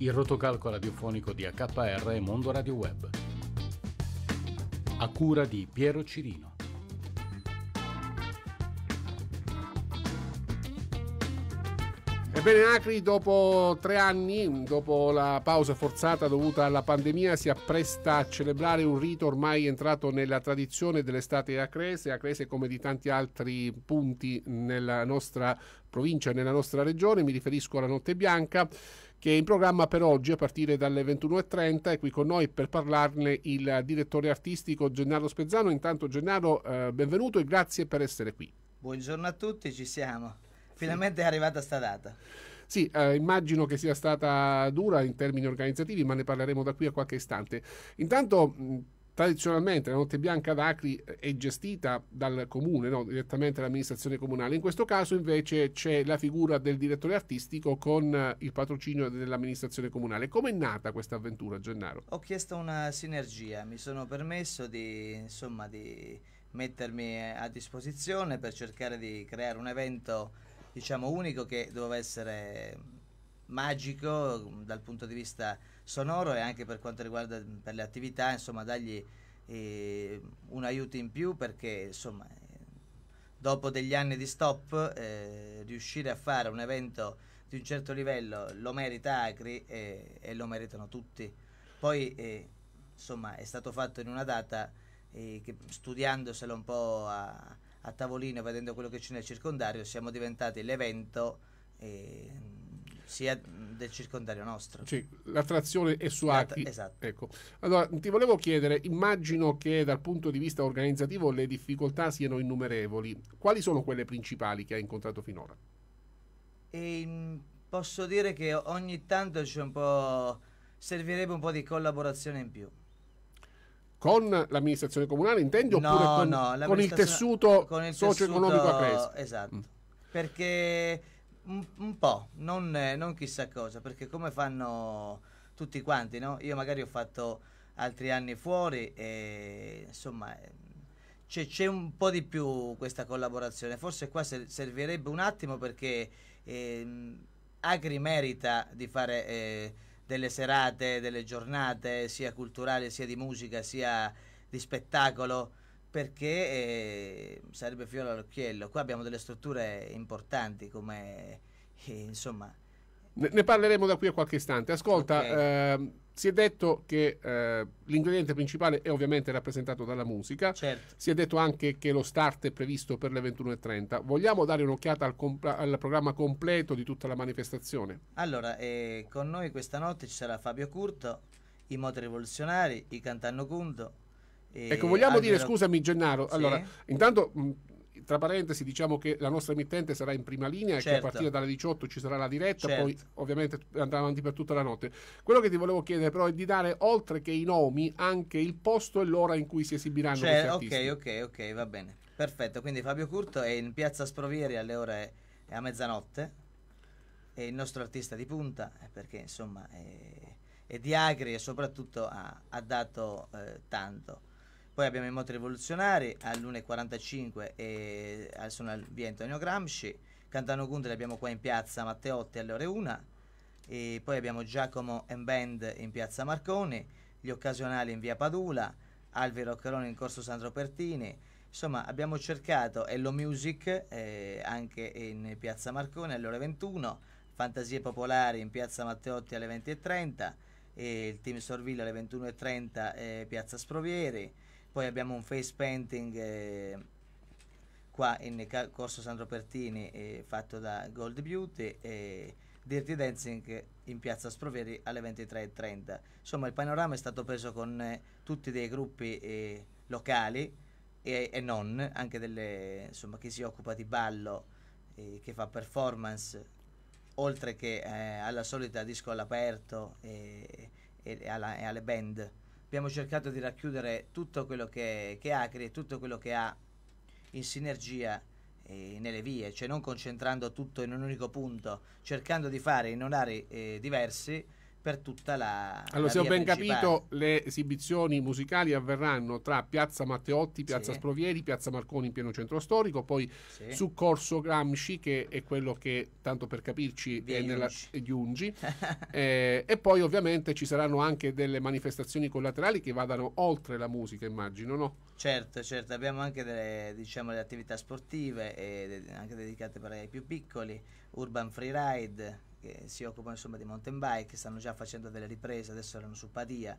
il rotocalco radiofonico di AKR e Mondo Radio Web. A cura di Piero Cirino. Ebbene, Acri, dopo tre anni, dopo la pausa forzata dovuta alla pandemia, si appresta a celebrare un rito ormai entrato nella tradizione dell'estate acrese. Acrese, come di tanti altri punti nella nostra provincia e nella nostra regione, mi riferisco alla Notte Bianca che è in programma per oggi a partire dalle 21.30 e qui con noi per parlarne il direttore artistico Gennaro Spezzano. Intanto Gennaro, eh, benvenuto e grazie per essere qui. Buongiorno a tutti, ci siamo. Finalmente è arrivata sta data. Sì, eh, immagino che sia stata dura in termini organizzativi, ma ne parleremo da qui a qualche istante. Intanto tradizionalmente la notte bianca ad Acri è gestita dal comune, no? direttamente dall'amministrazione comunale. In questo caso invece c'è la figura del direttore artistico con eh, il patrocinio dell'amministrazione comunale. Come è nata questa avventura, Gennaro? Ho chiesto una sinergia, mi sono permesso di, insomma, di mettermi a disposizione per cercare di creare un evento diciamo unico che doveva essere magico mm, dal punto di vista sonoro e anche per quanto riguarda mm, per le attività, insomma, dargli eh, un aiuto in più perché insomma eh, dopo degli anni di stop eh, riuscire a fare un evento di un certo livello lo merita Acri e, e lo meritano tutti. Poi eh, insomma è stato fatto in una data eh, che studiandoselo un po' a, a tavolino vedendo quello che c'è nel circondario siamo diventati l'evento eh, sia del circondario nostro. Sì, l'attrazione è su Aki. Esatto. Ecco. Allora, ti volevo chiedere, immagino che dal punto di vista organizzativo le difficoltà siano innumerevoli. Quali sono quelle principali che hai incontrato finora? E, ehm, posso dire che ogni tanto c'è un po'... servirebbe un po' di collaborazione in più con l'amministrazione comunale, intendi? No, oppure con, no, con il tessuto con il socio-economico tessuto, a Crespo? Esatto, mm. perché un, un po', non, non, chissà cosa, perché come fanno tutti quanti, no? Io magari ho fatto altri anni fuori e insomma c'è, c'è un po' di più questa collaborazione, forse qua servirebbe un attimo perché eh, Agri merita di fare... Eh, delle serate, delle giornate sia culturali sia di musica sia di spettacolo perché eh, sarebbe fiore all'occhiello. Qua abbiamo delle strutture importanti come eh, insomma... Ne, ne, parleremo da qui a qualche istante. Ascolta, okay. eh, si è detto che eh, l'ingrediente principale è ovviamente rappresentato dalla musica. Certo. Si è detto anche che lo start è previsto per le 21.30. Vogliamo dare un'occhiata al, al, programma completo di tutta la manifestazione? Allora, eh, con noi questa notte ci sarà Fabio Curto, i Motori Rivoluzionari, i Cantanno Cundo. Eh, ecco, vogliamo Angelo... dire, scusami Gennaro, sì? allora, intanto... Mh, tra parentesi diciamo che la nostra emittente sarà in prima linea certo. e che a certo. partire dalle 18 ci sarà la diretta, certo. poi ovviamente andrà avanti per tutta la notte. Quello che ti volevo chiedere però è di dare oltre che i nomi anche il posto e l'ora in cui si esibiranno cioè, Ok, ok, ok, va bene. Perfetto, quindi Fabio Curto è in Piazza Sprovieri alle ore a mezzanotte. È il nostro artista di punta eh, perché insomma è, è di Agri e soprattutto ha, ha dato eh, tanto. Poi abbiamo i moti rivoluzionari all'1.45 e al eh, sono al via Antonio Gramsci. Cantano Gunte li abbiamo qua in piazza Matteotti alle ore 1. E poi abbiamo Giacomo and Band in piazza Marconi, gli occasionali in via Padula, Alvi Roccaroni in corso Sandro Pertini. Insomma, abbiamo cercato Hello Music eh, anche in piazza Marconi alle ore 21, Fantasie Popolari in piazza Matteotti alle 20.30 il team Sorvillo alle 21.30 eh, Piazza Sprovieri poi abbiamo un face painting eh, qua in Corso Sandro Pertini eh, fatto da Gold Beauty e Dirty Dancing in Piazza Sproveri alle 23.30. Insomma il panorama è stato preso con eh, tutti dei gruppi eh, locali e, e, non, anche delle, insomma, chi si occupa di ballo, eh, che fa performance, oltre che eh, alla solita disco all'aperto e, e, alla, e alle band abbiamo cercato di racchiudere tutto quello che, che Acri e tutto quello che ha in sinergia eh, nelle vie, cioè non concentrando tutto in un unico punto, cercando di fare in orari eh, diversi per tutta la... Allora, la se ho ben principale. capito, le esibizioni musicali avverranno tra Piazza Matteotti, Piazza sì. Sprovieri, Piazza Marconi in pieno centro storico, poi sì. su Corso Gramsci, che è quello che, tanto per capirci, Via è nella Giungi, eh, e poi ovviamente ci saranno anche delle manifestazioni collaterali che vadano oltre la musica, immagino, no? Certo, certo, abbiamo anche delle, diciamo, delle attività sportive, anche dedicate per i più piccoli, Urban Freeride, che si occupano insomma di mountain bike, stanno già facendo delle riprese, adesso erano su Padia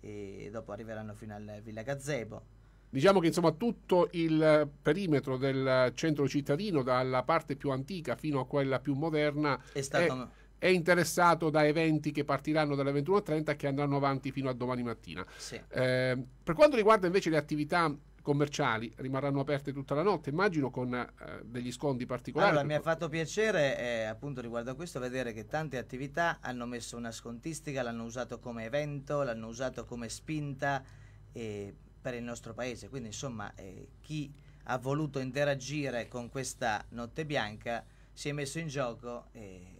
e dopo arriveranno fino al Villa Gazebo. Diciamo che insomma tutto il perimetro del centro cittadino, dalla parte più antica fino a quella più moderna, è, stato... è, è interessato da eventi che partiranno dalle 21.30 e che andranno avanti fino a domani mattina. Sì. Eh, per quanto riguarda invece le attività commerciali rimarranno aperte tutta la notte, immagino con eh, degli sconti particolari. Allora, mi ha fatto piacere, eh, appunto riguardo a questo, vedere che tante attività hanno messo una scontistica, l'hanno usato come evento, l'hanno usato come spinta eh, per il nostro paese. Quindi, insomma, eh, chi ha voluto interagire con questa notte bianca si è messo in gioco. Eh,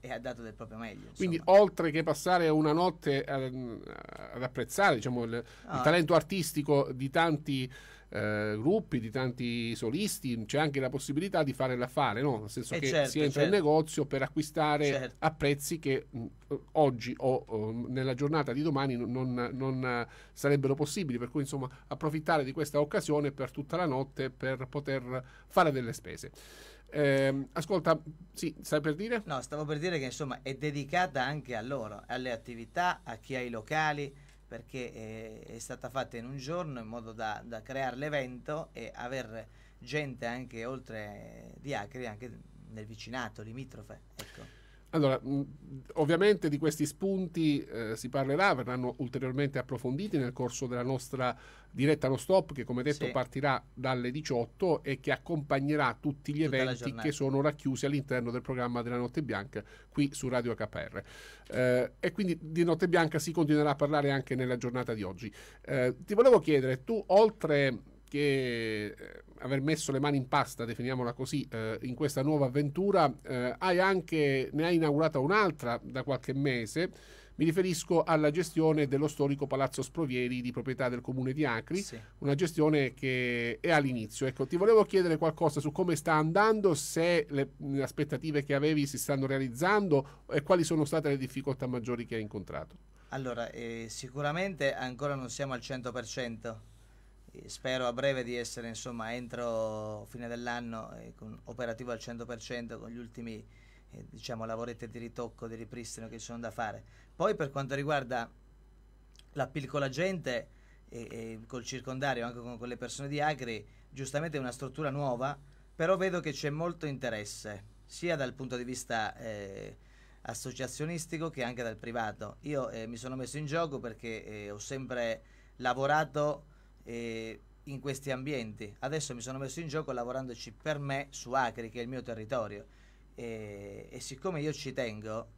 e ha dato del proprio meglio. Insomma. Quindi oltre che passare una notte ad, ad apprezzare diciamo, il, ah. il, talento artistico di tanti eh, gruppi, di tanti solisti, c'è anche la possibilità di fare l'affare, no? nel senso e eh, che certo, si entra certo. in negozio per acquistare certo. a prezzi che mh, mm, oggi o, o, nella giornata di domani non, non, sarebbero possibili, per cui insomma approfittare di questa occasione per tutta la notte per poter fare delle spese. Eh, ascolta, sì, stai per dire? No, stavo per dire che insomma è dedicata anche a loro, alle attività, a chi ha i locali, perché è, eh, è stata fatta in un giorno in modo da, da creare l'evento e aver gente anche oltre eh, di Acri, anche nel vicinato limitrofe. Ecco. Allora, mm, ovviamente di questi spunti eh, si parlerà, verranno ulteriormente approfonditi nel corso della nostra diretta non stop che come detto sì. partirà dalle 18 e che accompagnerà tutti gli Tutta eventi che sono racchiusi all'interno del programma della Notte Bianca qui su Radio HPR. Eh, e quindi di Notte Bianca si continuerà a parlare anche nella giornata di oggi. Eh, ti volevo chiedere, tu oltre che eh, aver messo le mani in pasta, definiamola così, eh, in questa nuova avventura, eh, hai anche, ne hai inaugurata un'altra da qualche mese. Mi riferisco alla gestione dello storico Palazzo Sprovieri di proprietà del comune di Acri, sì. una gestione che è all'inizio. Ecco, ti volevo chiedere qualcosa su come sta andando, se le, le aspettative che avevi si stanno realizzando e quali sono state le difficoltà maggiori che hai incontrato. Allora, eh, sicuramente ancora non siamo al 100% spero a breve di essere insomma entro fine dell'anno eh, con, operativo al 100% con gli ultimi eh, diciamo, lavoretti di ritocco, di ripristino che ci sono da fare. Poi per quanto riguarda la piccola gente e, e col circondario, anche con, con le persone di Agri, giustamente è una struttura nuova, però vedo che c'è molto interesse sia dal punto di vista eh, associazionistico che anche dal privato. Io eh, mi sono messo in gioco perché eh, ho sempre lavorato eh, in questi ambienti. Adesso mi sono messo in gioco lavorandoci per me su Acri, che è il mio territorio. E, eh, e siccome io ci tengo,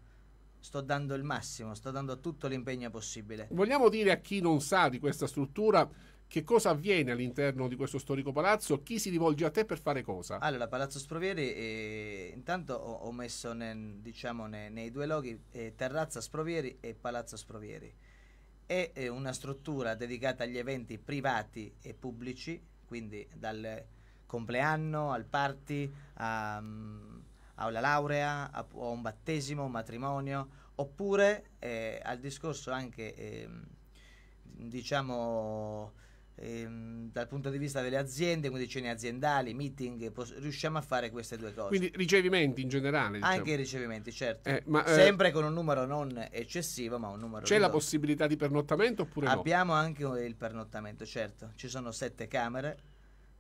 sto dando il massimo, sto dando tutto l'impegno possibile. Vogliamo dire a chi non sa di questa struttura che cosa avviene all'interno di questo storico palazzo? Chi si rivolge a te per fare cosa? Allora, Palazzo Sprovieri, eh, intanto ho, ho messo nel, diciamo, nei, nei due loghi eh, Terrazza Sprovieri e Palazzo Sprovieri è una struttura dedicata agli eventi privati e pubblici, quindi dal compleanno al party, a, mm, a una laurea, a, a, un battesimo, un matrimonio, oppure eh, al discorso anche, eh, diciamo, ehm, dal punto di vista delle aziende, quindi cene aziendali, meeting, pos- riusciamo a fare queste due cose. Quindi ricevimenti in generale. Diciamo. Anche i ricevimenti, certo. Eh, ma, eh, Sempre con un numero non eccessivo, ma un numero... C'è ridotto. la possibilità di pernottamento oppure Abbiamo no? Abbiamo anche il pernottamento, certo. Ci sono sette camere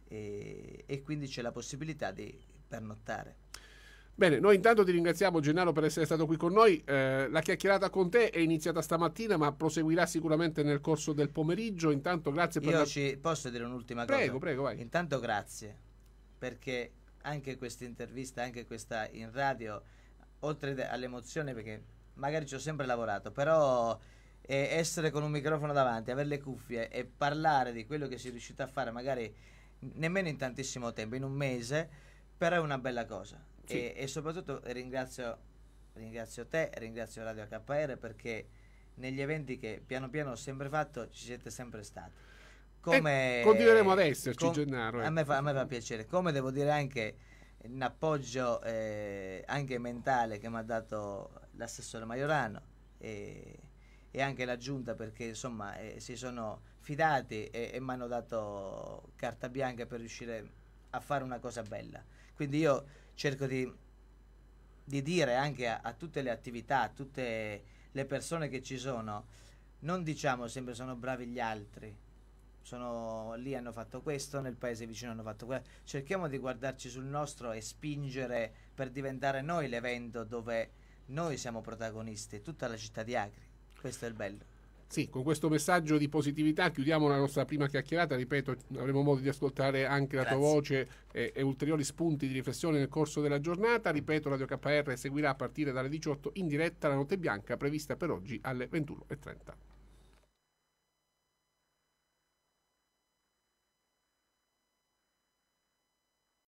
e, eh, e quindi c'è la possibilità di pernottare. Bene, noi intanto ti ringraziamo Gennaro per essere stato qui con noi. Eh, la chiacchierata con te è iniziata stamattina, ma proseguirà sicuramente nel corso del pomeriggio. Intanto grazie per Io la... ci posso dire un'ultima prego, cosa? Prego, prego, vai. Intanto grazie perché anche questa intervista, anche questa in radio, oltre all'emozione perché magari ci ho sempre lavorato, però eh, essere con un microfono davanti, avere le cuffie e parlare di quello che si è riuscito a fare magari nemmeno in tantissimo tempo, in un mese, però è una bella cosa sì. E, e, soprattutto ringrazio, ringrazio te, ringrazio Radio KR perché negli eventi che piano piano ho sempre fatto ci siete sempre stati. Come, eh, continueremo ad esserci, com- Gennaro. Eh. A, me fa, a, me fa, piacere. Come devo dire anche un appoggio eh, anche mentale che mi ha dato l'assessore Maiorano e, e, anche la giunta perché insomma eh, si sono fidati e, e mi hanno dato carta bianca per riuscire a fare una cosa bella. Quindi io cerco di, di dire anche a, a, tutte le attività, a tutte le persone che ci sono, non diciamo sempre sono bravi gli altri, sono lì hanno fatto questo, nel paese vicino hanno fatto questo, cerchiamo di guardarci sul nostro e spingere per diventare noi l'evento dove noi siamo protagonisti, tutta la città di Agri, questo è il bello. Sì, con questo messaggio di positività chiudiamo la nostra prima chiacchierata. Ripeto, avremo modo di ascoltare anche la Grazie. tua voce e, e, ulteriori spunti di riflessione nel corso della giornata. Ripeto, Radio KR seguirà a partire dalle 18 in diretta la notte bianca prevista per oggi alle 21.30.